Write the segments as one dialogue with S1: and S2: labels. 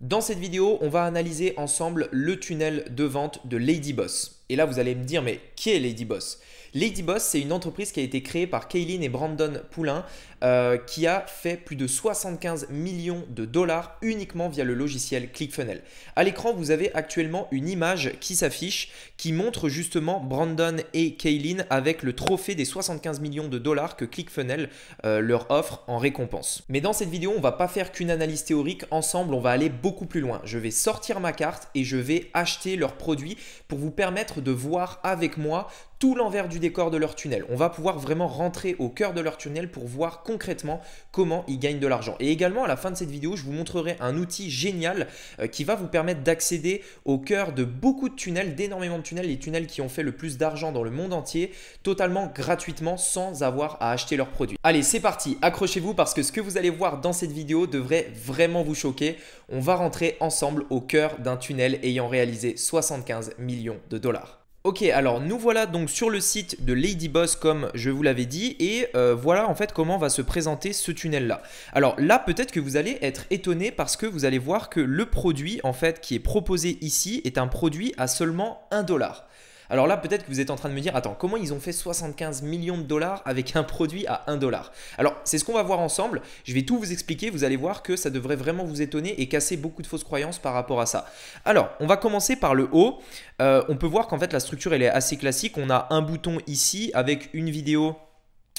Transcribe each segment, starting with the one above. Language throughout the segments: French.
S1: Dans cette vidéo, on va analyser ensemble le tunnel de vente de Ladyboss. Et là, vous allez me dire, mais qui est Lady Boss Lady c'est une entreprise qui a été créée par Kaylin et Brandon Poulain, euh, qui a fait plus de 75 millions de dollars uniquement via le logiciel ClickFunnel. À l'écran, vous avez actuellement une image qui s'affiche, qui montre justement Brandon et Kaylin avec le trophée des 75 millions de dollars que ClickFunnel euh, leur offre en récompense. Mais dans cette vidéo, on ne va pas faire qu'une analyse théorique. Ensemble, on va aller beaucoup plus loin. Je vais sortir ma carte et je vais acheter leurs produits pour vous permettre de voir avec moi tout l'envers du décor de leur tunnel. On va pouvoir vraiment rentrer au cœur de leur tunnel pour voir concrètement comment ils gagnent de l'argent. Et également à la fin de cette vidéo, je vous montrerai un outil génial euh, qui va vous permettre d'accéder au cœur de beaucoup de tunnels, d'énormément de tunnels, les tunnels qui ont fait le plus d'argent dans le monde entier, totalement gratuitement sans avoir à acheter leurs produits. Allez, c'est parti, accrochez-vous parce que ce que vous allez voir dans cette vidéo devrait vraiment vous choquer. On va rentrer ensemble au cœur d'un tunnel ayant réalisé 75 millions de dollars. Ok, alors nous voilà donc sur le site de Ladyboss comme je vous l'avais dit et euh, voilà en fait comment va se présenter ce tunnel là. Alors là peut-être que vous allez être étonné parce que vous allez voir que le produit en fait qui est proposé ici est un produit à seulement 1 dollar. Alors là, peut-être que vous êtes en train de me dire, attends, comment ils ont fait 75 millions de dollars avec un produit à 1 dollar Alors, c'est ce qu'on va voir ensemble. Je vais tout vous expliquer. Vous allez voir que ça devrait vraiment vous étonner et casser beaucoup de fausses croyances par rapport à ça. Alors, on va commencer par le haut. Euh, on peut voir qu'en fait, la structure, elle est assez classique. On a un bouton ici avec une vidéo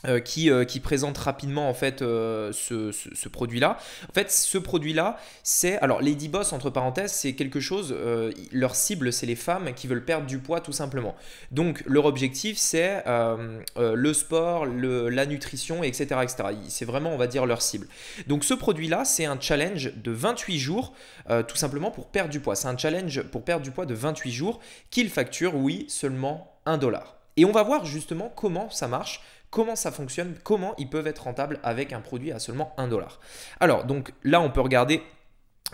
S1: euh, euh, qui, présente rapidement en fait euh, ce, produit-là. En fait, ce produit-là, c'est alors Lady Boss entre parenthèses, c'est quelque chose. leur cible, c'est les femmes qui veulent perdre du poids tout simplement. Donc leur objectif, c'est le sport, la nutrition, etc., etc. C'est vraiment, on va dire, leur cible. Donc ce produit-là, c'est un challenge de 28 jours, tout simplement pour perdre du poids. C'est un challenge pour perdre du poids de 28 jours qu'ils facturent, oui, seulement 1 dollar. Et on va voir justement comment ça marche, comment ça fonctionne, comment ils peuvent être rentables avec un produit à seulement 1 dollar. Alors, donc là, on peut regarder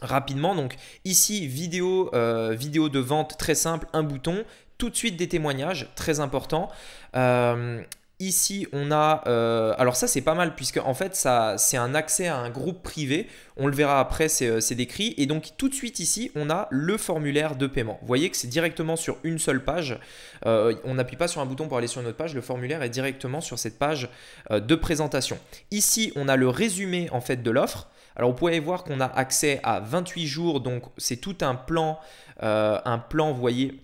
S1: rapidement. Donc ici, vidéo, euh, vidéo de vente très simple, un bouton. Tout de suite des témoignages, très important. Euh, Ici, on a... Euh, alors ça, c'est pas mal, puisque en fait, ça, c'est un accès à un groupe privé. On le verra après, euh, c'est, décrit. Et donc, tout de suite ici, on a le formulaire de paiement. Vous voyez que c'est directement sur une seule page. Euh, on n'appuie pas sur un bouton pour aller sur une autre page. Le formulaire est directement sur cette page de présentation. Ici, on a le résumé, en fait, de l'offre. Alors, vous pouvez voir qu'on a accès à 28 jours. Donc, c'est tout un plan, un plan, vous voyez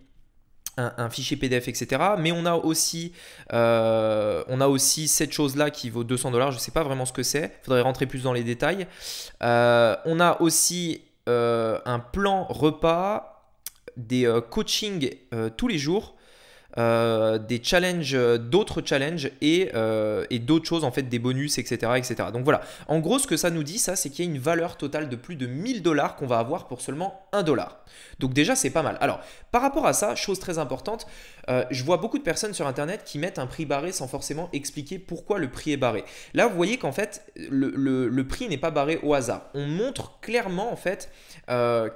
S1: un, fichier PDF, etc. Mais on a aussi, euh, on a aussi cette chose-là qui vaut 200 dollars. Je ne sais pas vraiment ce que c'est. Il faudrait rentrer plus dans les détails. Euh, on a aussi euh, un plan repas, des coachings tous les jours euh, des challenges, euh, d'autres challenges euh, et, d'autres choses, en fait, des bonus, etc., etc. Donc voilà. En gros, ce que ça nous dit, ça, c'est qu'il y a une valeur totale de plus de 1000 dollars qu'on va avoir pour seulement 1 dollar. Donc déjà, c'est pas mal. Alors, par rapport à ça, chose très importante, je vois beaucoup de personnes sur Internet qui mettent un prix barré sans forcément expliquer pourquoi le prix est barré. Là, vous voyez qu'en fait, le, le prix n'est pas barré au hasard. On montre clairement, en fait,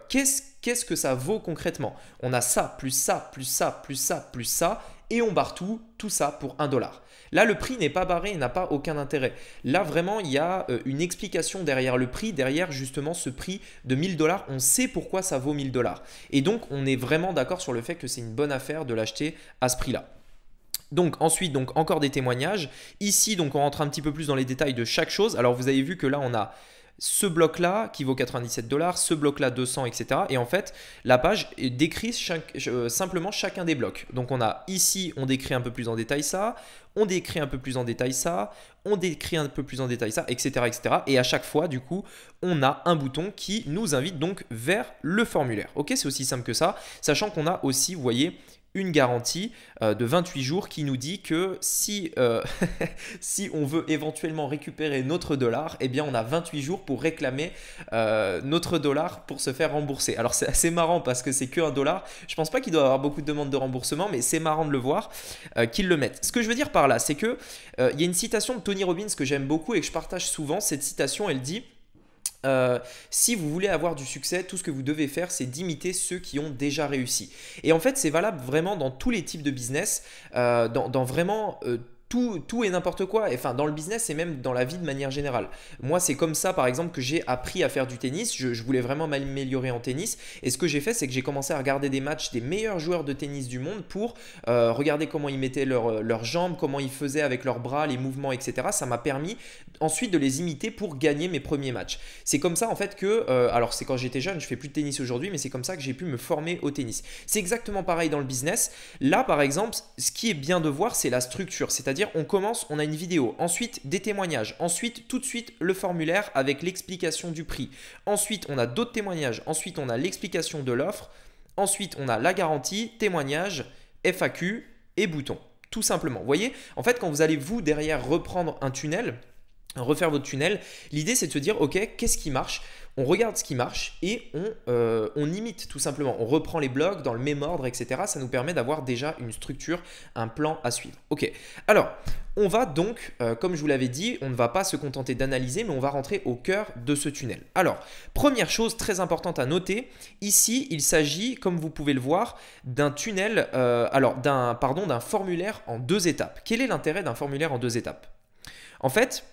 S1: qu'est-ce qu'est-ce que ça vaut concrètement On a ça, plus ça, plus ça, plus ça, plus ça, et on barre tout, tout ça pour 1 dollar. Là, le prix n'est pas barré et n'a pas aucun intérêt. Là, vraiment, il y a euh, une explication derrière le prix, derrière justement ce prix de 1000 dollars. On sait pourquoi ça vaut 1000 dollars. Et donc, on est vraiment d'accord sur le fait que c'est une bonne affaire de l'acheter à ce prix-là. Donc ensuite, donc encore des témoignages. Ici, donc on rentre un petit peu plus dans les détails de chaque chose. Alors vous avez vu que là, on a ce bloc-là qui vaut 97 dollars, ce bloc-là 200, etc. Et en fait, la page décrit euh, simplement chacun des blocs. Donc on a ici, on décrit un peu plus en détail ça, on décrit un peu plus en détail ça, on décrit un peu plus en détail ça, etc. etc. Et à chaque fois, du coup, on a un bouton qui nous invite donc vers le formulaire. Ok, c'est aussi simple que ça, sachant qu'on a aussi, vous voyez, une garantie euh, de 28 jours qui nous dit que si, euh, si on veut éventuellement récupérer notre dollar, eh bien on a 28 jours pour réclamer euh, notre dollar pour se faire rembourser. Alors c'est assez marrant parce que c'est que un dollar. Je pense pas qu'il doit avoir beaucoup de demandes de remboursement, mais c'est marrant de le voir qu'ils le mettent. Ce que je veux dire par là, c'est que il y a une citation de Tony Robbins que j'aime beaucoup et que je partage souvent. Cette citation, elle dit euh, si vous voulez avoir du succès, tout ce que vous devez faire, c'est d'imiter ceux qui ont déjà réussi. Et en fait, c'est valable vraiment dans tous les types de business, euh, dans, vraiment euh, tout, tout, et n'importe quoi, enfin dans le business et même dans la vie de manière générale. Moi, c'est comme ça, par exemple, que j'ai appris à faire du tennis. Je, voulais vraiment m'améliorer en tennis. Et ce que j'ai fait, c'est que j'ai commencé à regarder des matchs des meilleurs joueurs de tennis du monde pour euh, regarder comment ils mettaient euh, leurs jambes, comment ils faisaient avec leurs bras, les mouvements, etc. Ça m'a permis ensuite de les imiter pour gagner mes premiers matchs. C'est comme ça, en fait, que... Euh, alors, c'est quand j'étais jeune, je fais plus de tennis aujourd'hui, mais c'est comme ça que j'ai pu me former au tennis. C'est exactement pareil dans le business. Là, par exemple, ce qui est bien de voir, c'est la structure. cest à dire on commence, on a une vidéo, ensuite des témoignages, ensuite tout de suite le formulaire avec l'explication du prix, ensuite on a d'autres témoignages, ensuite on a l'explication de l'offre, ensuite on a la garantie, témoignage, FAQ et bouton. Tout simplement. Vous voyez, en fait, quand vous allez vous derrière reprendre un tunnel, refaire votre tunnel. L'idée, c'est de se dire, OK, qu'est-ce qui marche On regarde ce qui marche et euh, on, imite tout simplement. On reprend les blocs dans le même ordre, etc. Ça nous permet d'avoir déjà une structure, un plan à suivre. OK, alors, on va donc, euh, comme je vous l'avais dit, on ne va pas se contenter d'analyser, mais on va rentrer au cœur de ce tunnel. Alors, première chose très importante à noter, ici, il s'agit, comme vous pouvez le voir, d'un tunnel, euh, alors, d'un, pardon, d'un formulaire en deux étapes. Quel est l'intérêt d'un formulaire en deux étapes En fait,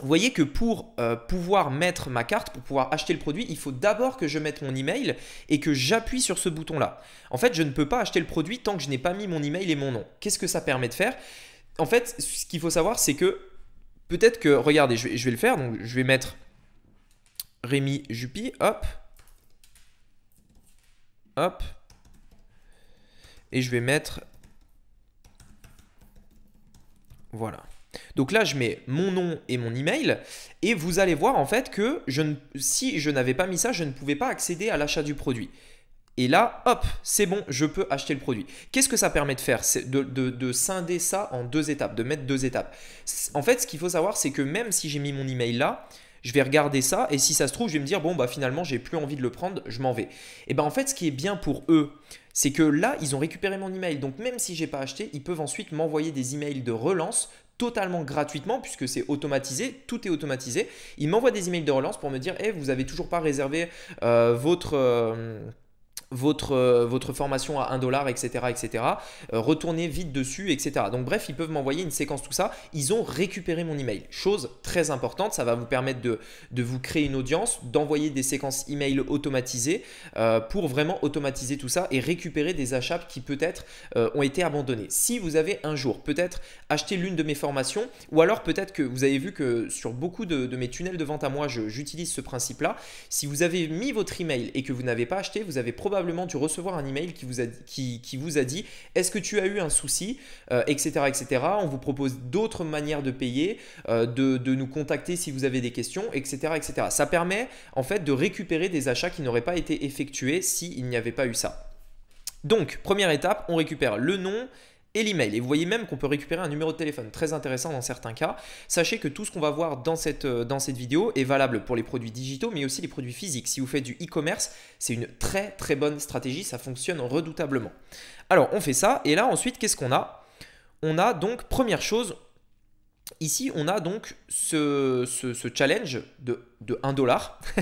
S1: vous voyez que pour euh, pouvoir mettre ma carte, pour pouvoir acheter le produit, il faut d'abord que je mette mon email et que j'appuie sur ce bouton-là. En fait, je ne peux pas acheter le produit tant que je n'ai pas mis mon email et mon nom. Qu'est-ce que ça permet de faire En fait, ce qu'il faut savoir, c'est que peut-être que, regardez, je vais, le faire, donc je vais mettre Rémi Jupi, hop, hop, et je vais mettre, voilà. Donc là, je mets mon nom et mon email et vous allez voir en fait que je si je n'avais pas mis ça, je ne pouvais pas accéder à l'achat du produit. Et là, hop, c'est bon, je peux acheter le produit. Qu'est-ce que ça permet de faire C'est de, de, scinder ça en deux étapes, de mettre deux étapes. En fait, ce qu'il faut savoir, c'est que même si j'ai mis mon email là, je vais regarder ça et si ça se trouve, je vais me dire bon bah finalement j'ai plus envie de le prendre, je m'en vais. Et ben en fait, ce qui est bien pour eux, c'est que là ils ont récupéré mon email. Donc même si je n'ai pas acheté, ils peuvent ensuite m'envoyer des emails de relance totalement gratuitement puisque c'est automatisé, tout est automatisé. Il m'envoie des emails de relance pour me dire hey, eh, vous avez toujours pas réservé euh, votre euh, votre, euh, votre formation à 1 dollar, etc. etc. Euh, retournez vite dessus, etc. Donc bref, ils peuvent m'envoyer une séquence, tout ça. Ils ont récupéré mon email. Chose très importante, ça va vous permettre de, vous créer une audience, d'envoyer des séquences email automatisées euh, pour vraiment automatiser tout ça et récupérer des achats qui peut-être ont été abandonnés. Si vous avez un jour peut-être acheté l'une de mes formations ou alors peut-être que vous avez vu que sur beaucoup de, de mes tunnels de vente à moi, j'utilise ce principe-là. Si vous avez mis votre email et que vous n'avez pas acheté, vous avez probablement probablement recevoir un email qui vous a, qui, qui vous a dit est-ce que tu as eu un souci, etc., euh, etc. On vous propose d'autres manières de payer, euh, de, nous contacter si vous avez des questions, etc., etc. Ça permet en fait de récupérer des achats qui n'auraient pas été effectués s'il n'y avait pas eu ça. Donc, première étape, on récupère le nom et l'email. Et vous voyez même qu'on peut récupérer un numéro de téléphone, très intéressant dans certains cas. Sachez que tout ce qu'on va voir dans cette, euh, dans cette vidéo est valable pour les produits digitaux, mais aussi les produits physiques. Si vous faites du e-commerce, c'est une très très bonne stratégie, ça fonctionne redoutablement. Alors on fait ça, et là ensuite, qu'est-ce qu'on a On a donc, première chose, Ici, on a donc ce, challenge de, de 1 dollar.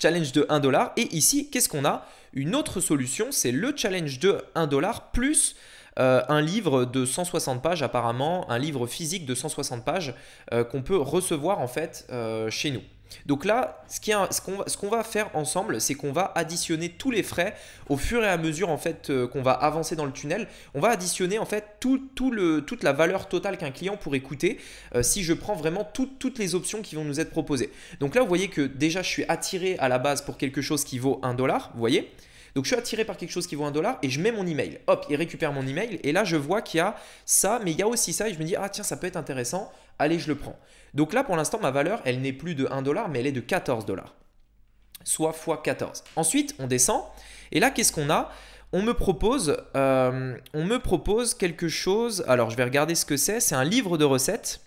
S1: challenge de 1 dollar. Et ici, qu'est-ce qu'on a Une autre solution, c'est le challenge de 1 dollar plus euh, un livre de 160 pages apparemment, un livre physique de 160 pages euh, qu'on peut recevoir en fait euh, chez nous. Donc là, ce qu'on va faire ensemble, c'est qu'on va additionner tous les frais au fur et à mesure en fait qu'on va avancer dans le tunnel. On va additionner en fait le, toute la valeur totale qu'un client pourrait coûter si je prends vraiment toutes les options qui vont nous être proposées. Donc là, vous voyez que déjà, je suis attiré à la base pour quelque chose qui vaut 1 dollar, vous voyez donc je suis attiré par quelque chose qui vaut un dollar et je mets mon email. Hop, il récupère mon email et là je vois qu'il y a ça, mais il y a aussi ça et je me dis ah tiens ça peut être intéressant, allez je le prends. Donc là pour l'instant ma valeur elle n'est plus de 1 dollar mais elle est de 14 dollars, soit fois 14. Ensuite on descend et là qu'est-ce qu'on a on me, propose, euh, on me propose quelque chose, alors je vais regarder ce que c'est, c'est un livre de recettes.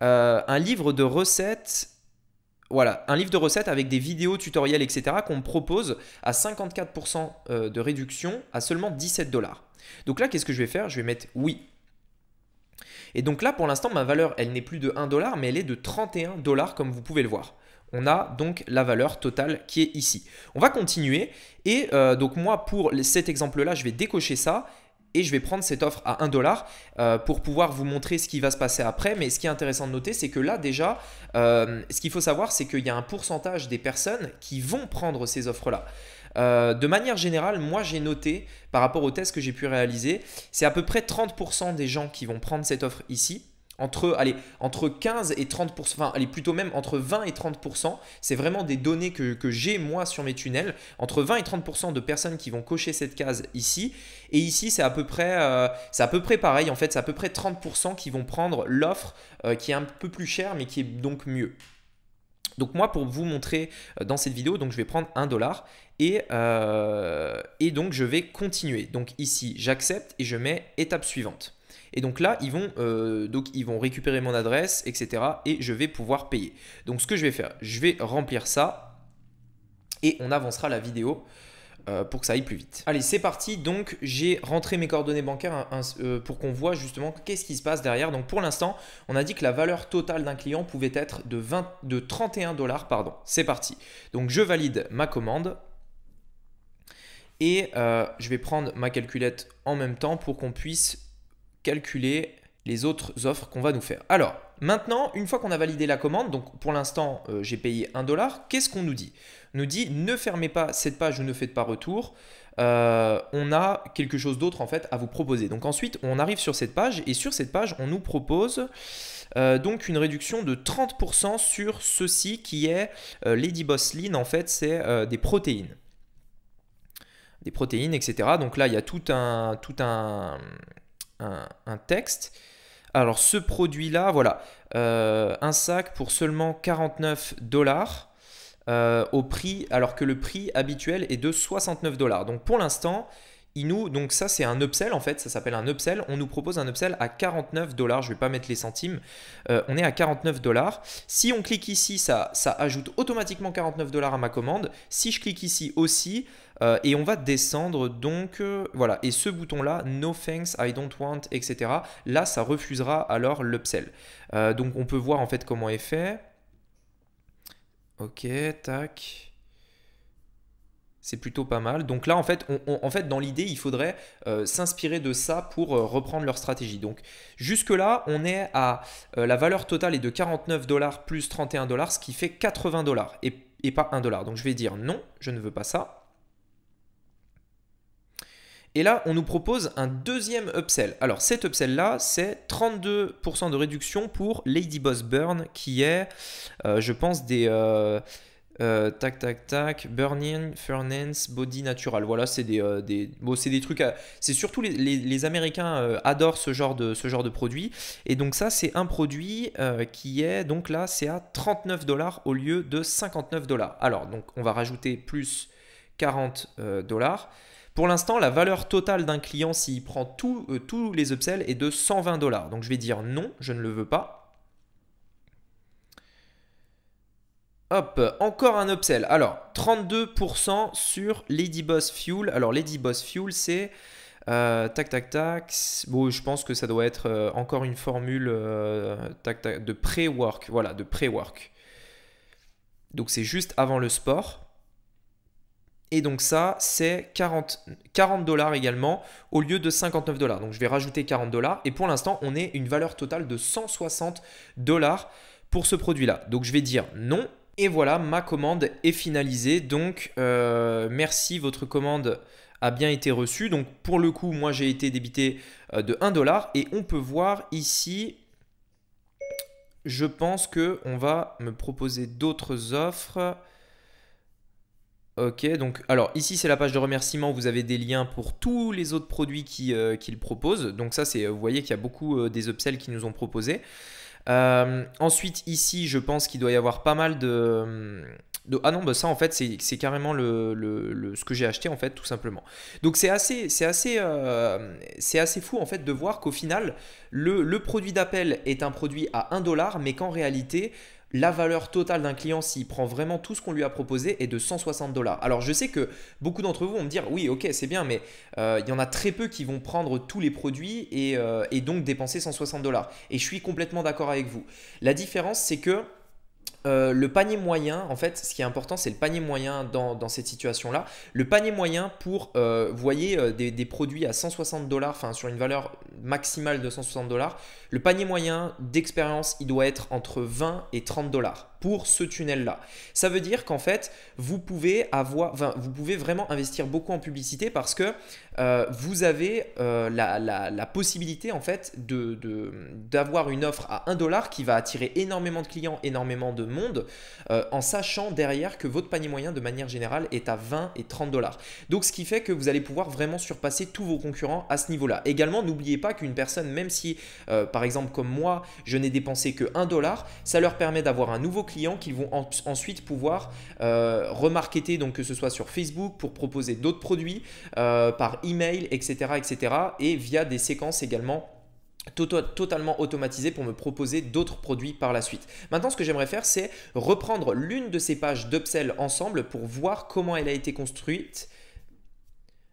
S1: Euh, un livre de recettes voilà, un livre de recettes avec des vidéos, tutoriels, etc. qu'on propose à 54% euh, de réduction à seulement 17 dollars. Donc là, qu'est-ce que je vais faire Je vais mettre oui. Et donc là, pour l'instant, ma valeur, elle n'est plus de 1 dollar, mais elle est de 31 dollars, comme vous pouvez le voir. On a donc la valeur totale qui est ici. On va continuer. Et euh, donc moi, pour cet exemple-là, je vais décocher ça et je vais prendre cette offre à 1 dollar euh, pour pouvoir vous montrer ce qui va se passer après. Mais ce qui est intéressant de noter, c'est que là déjà, euh, ce qu'il faut savoir, c'est qu'il y a un pourcentage des personnes qui vont prendre ces offres-là. Euh, de manière générale, moi j'ai noté par rapport aux tests que j'ai pu réaliser, c'est à peu près 30% des gens qui vont prendre cette offre ici, entre, allez, entre 15 et 30%, enfin, allez, plutôt même entre 20 et 30%, c'est vraiment des données que, j'ai moi sur mes tunnels, entre 20 et 30% de personnes qui vont cocher cette case ici, et ici c'est à peu près, euh, c'est à peu près pareil, en fait c'est à peu près 30% qui vont prendre l'offre euh, qui est un peu plus chère mais qui est donc mieux. Donc moi pour vous montrer euh, dans cette vidéo, donc je vais prendre 1 dollar et, et donc je vais continuer. Donc ici j'accepte et je mets étape suivante. Et donc là, ils vont, euh, donc ils vont récupérer mon adresse, etc. Et je vais pouvoir payer. Donc ce que je vais faire, je vais remplir ça et on avancera la vidéo. Euh, pour que ça aille plus vite. Allez, c'est parti. Donc, j'ai rentré mes coordonnées bancaires hein, euh, pour qu'on voit justement qu'est-ce qui se passe derrière. Donc, pour l'instant, on a dit que la valeur totale d'un client pouvait être de, 20, de 31 dollars. Pardon. C'est parti. Donc, je valide ma commande. Et je vais prendre ma calculette en même temps pour qu'on puisse calculer les autres offres qu'on va nous faire. Alors, maintenant, une fois qu'on a validé la commande, donc pour l'instant, euh, j'ai payé 1 dollar, qu'est-ce qu'on nous dit On nous dit ne fermez pas cette page ou ne faites pas retour. Euh, on a quelque chose d'autre en fait à vous proposer. Donc ensuite, on arrive sur cette page et sur cette page, on nous propose euh, donc une réduction de 30% sur ceci qui est Lady Boss Lean. En fait, c'est des protéines des protéines, etc. Donc là, il y a tout un, tout un, un, texte. Alors ce produit-là, voilà, euh, un sac pour seulement 49 dollars. Euh, au prix, alors que le prix habituel est de 69 dollars. Donc pour l'instant, il nous, donc ça c'est un upsell en fait, ça s'appelle un upsell. On nous propose un upsell à 49 dollars. Je vais pas mettre les centimes. Euh, on est à 49 dollars. Si on clique ici, ça, ça ajoute automatiquement 49 dollars à ma commande. Si je clique ici aussi, euh, et on va descendre donc, euh, voilà, et ce bouton-là, No thanks, I don't want, etc. Là, ça refusera alors l'upsell. Euh, donc on peut voir en fait comment est fait. Ok, tac c'est plutôt pas mal. Donc là, en fait, en fait dans l'idée, il faudrait s'inspirer de ça pour reprendre leur stratégie. Donc jusque-là, on est à la valeur totale est de 49 dollars plus 31 dollars, ce qui fait 80 dollars et, et pas 1 dollar. Donc je vais dire non, je ne veux pas ça. Et là, on nous propose un deuxième upsell. Alors, cet upsell-là, c'est 32% de réduction pour Lady Boss Burn, qui est, euh, je pense, des... Euh, euh, tac tac tac, Burning, furnace, Body Natural. Voilà, c'est des, des, des trucs. À... C'est surtout les, les, Américains adorent ce genre, de, ce genre de produit. Et donc, ça, c'est un produit qui est donc là, c'est à 39 dollars au lieu de 59 dollars. Alors, donc, on va rajouter plus 40 dollars. Pour l'instant, la valeur totale d'un client s'il prend euh, tous les upsells est de 120 dollars. Donc je vais dire non, je ne le veux pas. Hop, encore un upsell. Alors, 32% sur Lady Boss Fuel. Alors, Ladyboss Fuel, c'est... Euh, tac, tac, tac. Bon, je pense que ça doit être euh, encore une formule de pré-work. Voilà, de pré-work. Donc, c'est juste avant le sport. Et donc ça, c'est 40 dollars également au lieu de 59 dollars. Donc je vais rajouter 40 dollars. Et pour l'instant, on est une valeur totale de 160 dollars pour ce produit-là. Donc je vais dire non. Et voilà, ma commande est finalisée. Donc euh, merci, votre commande a bien été reçue. Donc pour le coup, moi j'ai été débité euh, de 1 dollar. Et on peut voir ici, je pense que on va me proposer d'autres offres. Ok, donc alors ici c'est la page de remerciement, vous avez des liens pour tous les autres produits euh, qu'il proposent. Donc ça c'est, euh, vous voyez qu'il y a beaucoup euh, des upsells qui nous ont proposé. ensuite ici je pense qu'il doit y avoir pas mal de... Hum, ah non, bah ça en fait c'est carrément le, ce que j'ai acheté en fait tout simplement. Donc c'est assez, assez, assez fou en fait de voir qu'au final le, le produit d'appel est un produit à 1$ mais qu'en réalité la valeur totale d'un client s'il prend vraiment tout ce qu'on lui a proposé est de 160 dollars. Alors je sais que beaucoup d'entre vous vont me dire oui ok c'est bien mais euh, il y en a très peu qui vont prendre tous les produits et, euh, et donc dépenser 160 dollars. Et je suis complètement d'accord avec vous. La différence c'est que euh, le panier moyen, en fait, ce qui est important, c'est le panier moyen dans, cette situation-là. Le panier moyen pour, euh, vous voyez, euh, des, des, produits à 160 dollars, enfin sur une valeur maximale de 160 dollars, le panier moyen d'expérience, il doit être entre 20 et 30 dollars ce tunnel-là. Ça veut dire qu'en fait, vous pouvez avoir, 20 vous pouvez vraiment investir beaucoup en publicité parce que euh, vous avez euh, la, possibilité en fait de, d'avoir une offre à 1 dollar qui va attirer énormément de clients, énormément de monde, euh, en sachant derrière que votre panier moyen de manière générale est à 20 et 30 dollars. Donc ce qui fait que vous allez pouvoir vraiment surpasser tous vos concurrents à ce niveau-là. Également, n'oubliez pas qu'une personne, même si par exemple comme moi, je n'ai dépensé que 1 dollar, ça leur permet d'avoir un nouveau client clients qu'ils vont ensuite pouvoir remarqueter, remarketer, donc que ce soit sur Facebook pour proposer d'autres produits, euh, par email, etc., etc., et via des séquences également totalement automatisées pour me proposer d'autres produits par la suite. Maintenant, ce que j'aimerais faire, c'est reprendre l'une de ces pages d'upsell ensemble pour voir comment elle a été construite.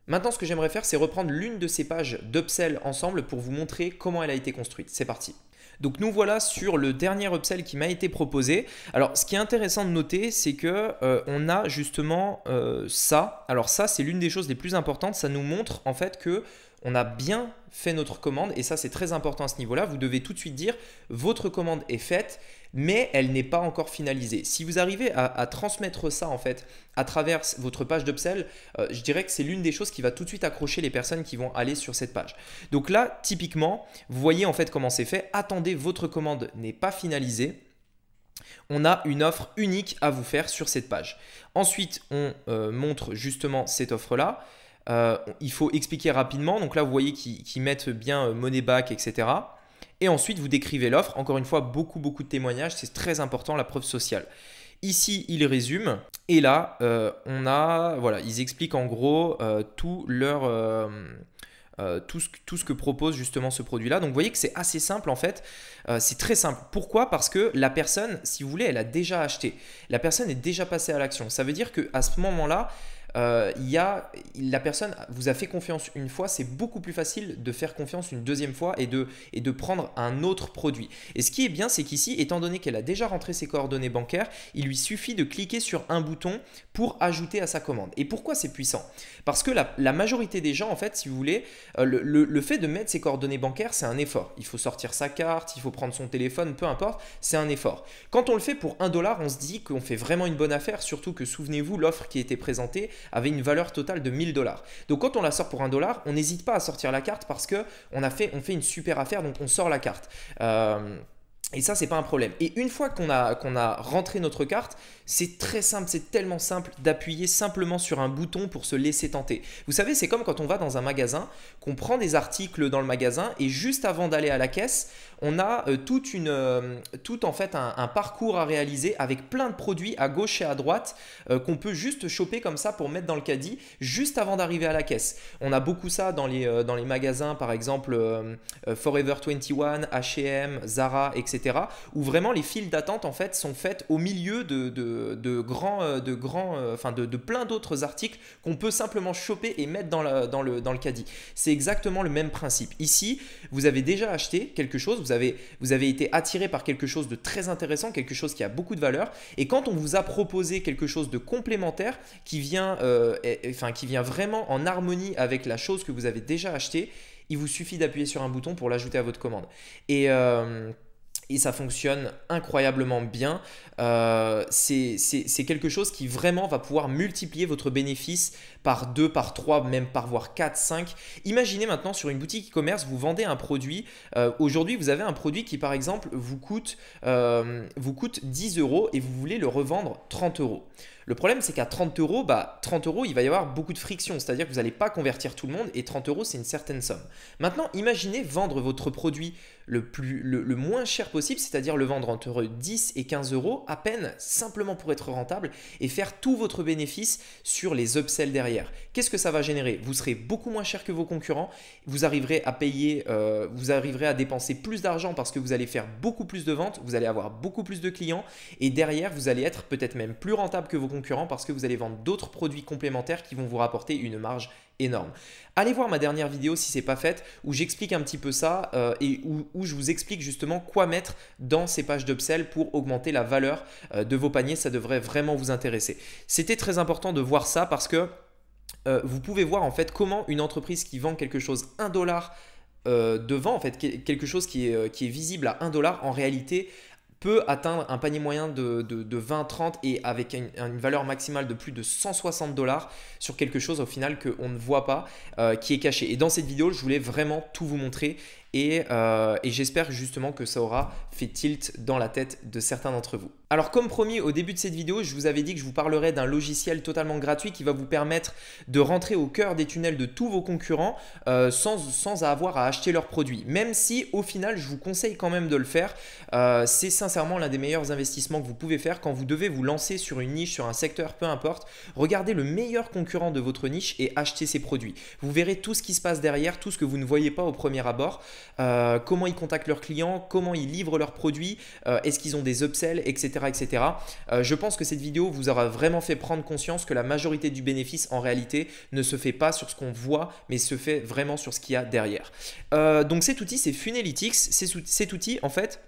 S1: Maintenant, ce que j'aimerais faire, c'est reprendre l'une de ces pages d'upsell ensemble pour vous montrer comment elle a été construite. C'est parti. Donc nous voilà sur le dernier upsell qui m'a été proposé. Alors ce qui est intéressant de noter, c'est que euh, on a justement euh, ça. Alors ça, c'est l'une des choses les plus importantes. Ça nous montre en fait que on a bien fait notre commande et ça c'est très important à ce niveau-là. Vous devez tout de suite dire votre commande est faite mais elle n'est pas encore finalisée. Si vous arrivez à, transmettre ça en fait à travers votre page d'upsell, euh, je dirais que c'est l'une des choses qui va tout de suite accrocher les personnes qui vont aller sur cette page. Donc là, typiquement, vous voyez en fait comment c'est fait. Attendez, votre commande n'est pas finalisée on a une offre unique à vous faire sur cette page. Ensuite, on euh, montre justement cette offre-là. Euh, il faut expliquer rapidement. Donc là, vous voyez qu'ils mettent bien money back, etc. Et ensuite, vous décrivez l'offre. Encore une fois, beaucoup, beaucoup de témoignages. C'est très important, la preuve sociale. Ici, ils résument. Et là, euh, on a, voilà, ils expliquent en gros euh, tout leur... Euh, tout, ce, que propose justement ce produit-là. Donc vous voyez que c'est assez simple en fait. c'est très simple. Pourquoi Parce que la personne, si vous voulez, elle a déjà acheté. La personne est déjà passée à l'action. Ça veut dire qu'à ce moment-là, euh, la personne vous a fait confiance une fois, c'est beaucoup plus facile de faire confiance une deuxième fois et de, et de prendre un autre produit. Et ce qui est bien, c'est qu'ici, étant donné qu'elle a déjà rentré ses coordonnées bancaires, il lui suffit de cliquer sur un bouton pour ajouter à sa commande. Et pourquoi c'est puissant Parce que la, majorité des gens, en fait, si vous voulez, euh, le, fait de mettre ses coordonnées bancaires, c'est un effort. Il faut sortir sa carte, il faut prendre son téléphone, peu importe, c'est un effort. Quand on le fait pour un dollar, on se dit qu'on fait vraiment une bonne affaire, surtout que souvenez-vous, l'offre qui était présentée, avait une valeur totale de 1000 dollars. Donc quand on la sort pour 1 dollar, on n'hésite pas à sortir la carte parce que on a fait, on fait une super affaire, donc on sort la carte. Euh, et ça, c'est pas un problème. Et une fois qu'on a, qu'on a rentré notre carte, c'est très simple, c'est tellement simple d'appuyer simplement sur un bouton pour se laisser tenter. Vous savez, c'est comme quand on va dans un magasin, qu'on prend des articles dans le magasin et juste avant d'aller à la caisse, on a euh, toute une, euh, tout en fait un, parcours à réaliser avec plein de produits à gauche et à droite euh, qu'on peut juste choper comme ça pour mettre dans le caddie juste avant d'arriver à la caisse. On a beaucoup ça dans les, dans les magasins, par exemple Forever 21, H&M, Zara, etc. où vraiment les files d'attente en fait sont faites au milieu de de, grands, euh, de grands, euh, enfin de, plein d'autres articles qu'on peut simplement choper et mettre dans, dans, le, dans le caddie. C'est exactement le même principe. Ici, vous avez déjà acheté quelque chose, vous avez, vous avez été attiré par quelque chose de très intéressant, quelque chose qui a beaucoup de valeur. Et quand on vous a proposé quelque chose de complémentaire qui vient, euh, enfin, qui vient vraiment en harmonie avec la chose que vous avez déjà achetée, il vous suffit d'appuyer sur un bouton pour l'ajouter à votre commande. Et et ça fonctionne incroyablement bien. Euh, c'est quelque chose qui vraiment va pouvoir multiplier votre bénéfice par 2, par 3, même par voire 4, 5. Imaginez maintenant sur une boutique e-commerce, vous vendez un produit. Euh, aujourd'hui, vous avez un produit qui par exemple vous coûte, euh, vous coûte 10 euros et vous voulez le revendre 30 euros. Le problème, c'est qu'à 30 euros, 30 bah, euros, il va y avoir beaucoup de friction, c'est-à-dire que vous n'allez pas convertir tout le monde et 30 euros, c'est une certaine somme. Maintenant, imaginez vendre votre produit le, plus, le, moins cher possible, c'est-à-dire le vendre entre 10 et 15 euros à peine, simplement pour être rentable et faire tout votre bénéfice sur les upsells derrière. Qu'est-ce que ça va générer Vous serez beaucoup moins cher que vos concurrents, vous arriverez à payer, euh, vous arriverez à dépenser plus d'argent parce que vous allez faire beaucoup plus de ventes, vous allez avoir beaucoup plus de clients et derrière, vous allez être peut-être même plus rentable que vos concurrents parce que vous allez vendre d'autres produits complémentaires qui vont vous rapporter une marge énorme. Allez voir ma dernière vidéo si ce n'est pas faite où j'explique un petit peu ça euh, et où où je vous explique justement quoi mettre dans ces pages d'upsell pour augmenter la valeur euh, de vos paniers. Ça devrait vraiment vous intéresser. C'était très important de voir ça parce que euh, vous pouvez voir en fait comment une entreprise qui vend quelque chose 1 dollar euh, en fait quelque chose qui est, qui est visible à 1 dollar en réalité peut atteindre un panier moyen de, de, 20-30 et avec une, valeur maximale de plus de 160 dollars sur quelque chose au final qu'on ne voit pas, qui est caché. Et dans cette vidéo, je voulais vraiment tout vous montrer euh, et, j'espère justement que ça aura fait tilt dans la tête de certains d'entre vous. Alors comme promis au début de cette vidéo, je vous avais dit que je vous parlerais d'un logiciel totalement gratuit qui va vous permettre de rentrer au cœur des tunnels de tous vos concurrents euh, sans, avoir à acheter leurs produits. Même si au final je vous conseille quand même de le faire, euh, c'est sincèrement l'un des meilleurs investissements que vous pouvez faire quand vous devez vous lancer sur une niche, sur un secteur, peu importe. Regardez le meilleur concurrent de votre niche et achetez ses produits. Vous verrez tout ce qui se passe derrière, tout ce que vous ne voyez pas au premier abord. Euh, comment ils contactent leurs clients, comment ils livrent leurs produits, euh, est-ce qu'ils ont des upsells, etc. etc. Euh, je pense que cette vidéo vous aura vraiment fait prendre conscience que la majorité du bénéfice en réalité ne se fait pas sur ce qu'on voit, mais se fait vraiment sur ce qu'il y a derrière. donc cet outil, c'est Funelytics. Cet outil, en fait,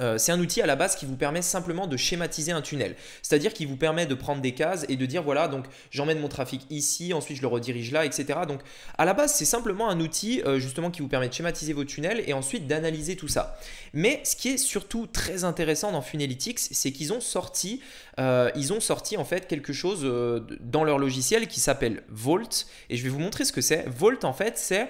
S1: euh, c'est un outil à la base qui vous permet simplement de schématiser un tunnel. C'est-à-dire qui vous permet de prendre des cases et de dire voilà, donc j'emmène mon trafic ici, ensuite je le redirige là, etc. Donc à la base, c'est simplement un outil euh, justement qui vous permet de schématiser vos tunnels et ensuite d'analyser tout ça. Mais ce qui est surtout très intéressant dans Funnelytics, c'est qu'ils ont sorti, euh, ils ont sorti en fait quelque chose dans leur logiciel qui s'appelle Volt. Et je vais vous montrer ce que c'est. Volt en fait, c'est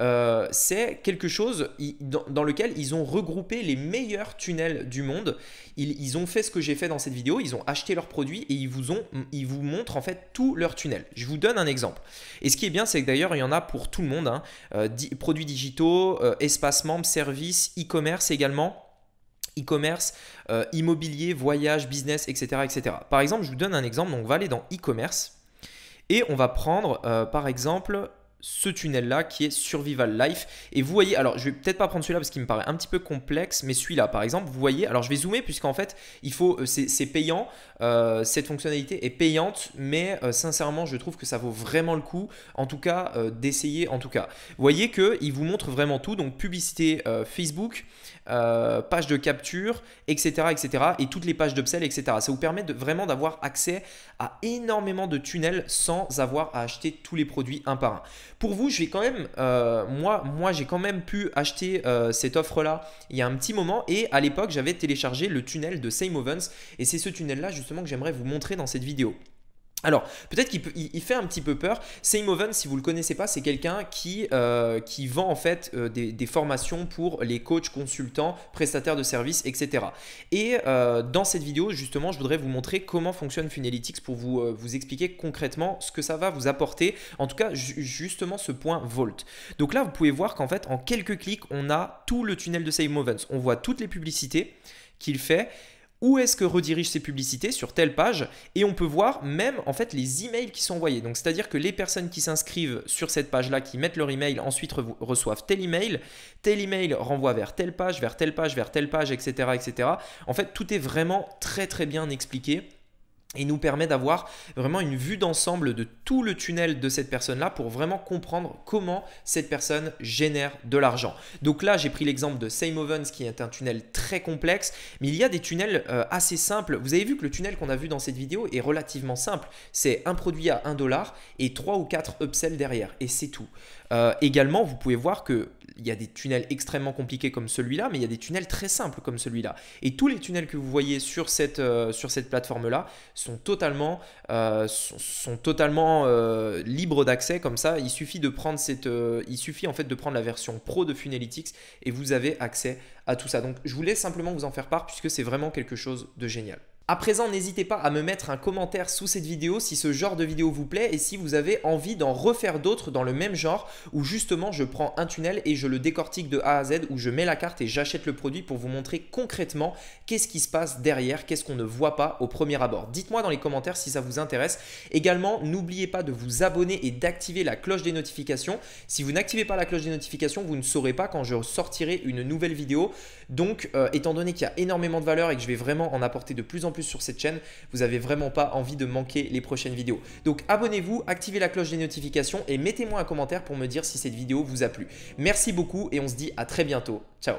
S1: euh, c'est quelque chose dans, lequel ils ont regroupé les meilleurs tunnels du monde. Ils, ont fait ce que j'ai fait dans cette vidéo, ils ont acheté leurs produits et ils vous, montrent en fait tous leurs tunnels. Je vous donne un exemple. Et ce qui est bien, c'est que d'ailleurs, il y en a pour tout le monde. Hein. Euh, produits digitaux, euh, espace espaces membres, services, e-commerce également e-commerce, immobilier, voyage, business, etc., etc. Par exemple, je vous donne un exemple. Donc, on va aller dans e-commerce et on va prendre, par exemple, ce tunnel-là qui est Survival Life. Et vous voyez, alors je vais peut-être pas prendre celui-là parce qu'il me paraît un petit peu complexe, mais celui-là par exemple, vous voyez, alors je vais zoomer puisqu'en fait, il faut, euh, c'est payant, euh, cette fonctionnalité est payante, mais euh, sincèrement, je trouve que ça vaut vraiment le coup, en tout cas, d'essayer en tout cas. Vous voyez qu'il vous montre vraiment tout, donc publicité Facebook, euh, pages de capture, etc., etc., et toutes les pages d'upsell, etc. Ça vous permet de, vraiment d'avoir accès à énormément de tunnels sans avoir à acheter tous les produits un par un. Pour vous, je vais quand même, euh, moi, moi j'ai quand même pu acheter euh, cette offre-là il y a un petit moment, et à l'époque, j'avais téléchargé le tunnel de Same Ovens, et c'est ce tunnel-là justement que j'aimerais vous montrer dans cette vidéo. Alors, peut-être qu'il peut fait un petit peu peur. Seimovens, si vous ne le connaissez pas, c'est quelqu'un qui, euh, qui vend en fait euh, des, formations pour les coachs, consultants, prestataires de services, etc. Et euh, dans cette vidéo, justement, je voudrais vous montrer comment fonctionne Funelytics pour vous, vous expliquer concrètement ce que ça va vous apporter. En tout cas, justement, ce point Volt. Donc là, vous pouvez voir qu'en fait, en quelques clics, on a tout le tunnel de Seimovens. On voit toutes les publicités qu'il fait où est-ce que redirige ces publicités sur telle page et on peut voir même en fait les emails qui sont envoyés. Donc c'est-à-dire que les personnes qui s'inscrivent sur cette page-là, qui mettent leur email, ensuite reçoivent tel email, tel email renvoie vers telle page, vers telle page, vers telle page, etc., etc. En fait, tout est vraiment très très bien expliqué et nous permet d'avoir vraiment une vue d'ensemble de tout le tunnel de cette personne-là pour vraiment comprendre comment cette personne génère de l'argent. Donc là, j'ai pris l'exemple de Same Ovens qui est un tunnel très complexe, mais il y a des tunnels euh, assez simples. Vous avez vu que le tunnel qu'on a vu dans cette vidéo est relativement simple. C'est un produit à 1 dollar et 3 ou 4 upsells derrière et c'est tout. Euh, également, vous pouvez voir qu'il y a des tunnels extrêmement compliqués comme celui-là, mais il y a des tunnels très simples comme celui-là. Et tous les tunnels que vous voyez sur cette, euh, cette plateforme-là sont totalement, euh, sont, totalement libres d'accès comme ça. Il suffit, de prendre cette, il suffit en fait de prendre la version pro de Funelytics et vous avez accès à tout ça. Donc je voulais simplement vous en faire part puisque c'est vraiment quelque chose de génial. À présent, n'hésitez pas à me mettre un commentaire sous cette vidéo si ce genre de vidéo vous plaît et si vous avez envie d'en refaire d'autres dans le même genre où justement je prends un tunnel et je le décortique de A à Z où je mets la carte et j'achète le produit pour vous montrer concrètement qu'est-ce qui se passe derrière, qu'est-ce qu'on ne voit pas au premier abord. Dites-moi dans les commentaires si ça vous intéresse. Également, n'oubliez pas de vous abonner et d'activer la cloche des notifications. Si vous n'activez pas la cloche des notifications, vous ne saurez pas quand je sortirai une nouvelle vidéo. Donc, euh, étant donné qu'il y a énormément de valeur et que je vais vraiment en apporter de plus en plus plus sur cette chaîne, vous n'avez vraiment pas envie de manquer les prochaines vidéos. Donc abonnez-vous, activez la cloche des notifications et mettez-moi un commentaire pour me dire si cette vidéo vous a plu. Merci beaucoup et on se dit à très bientôt. Ciao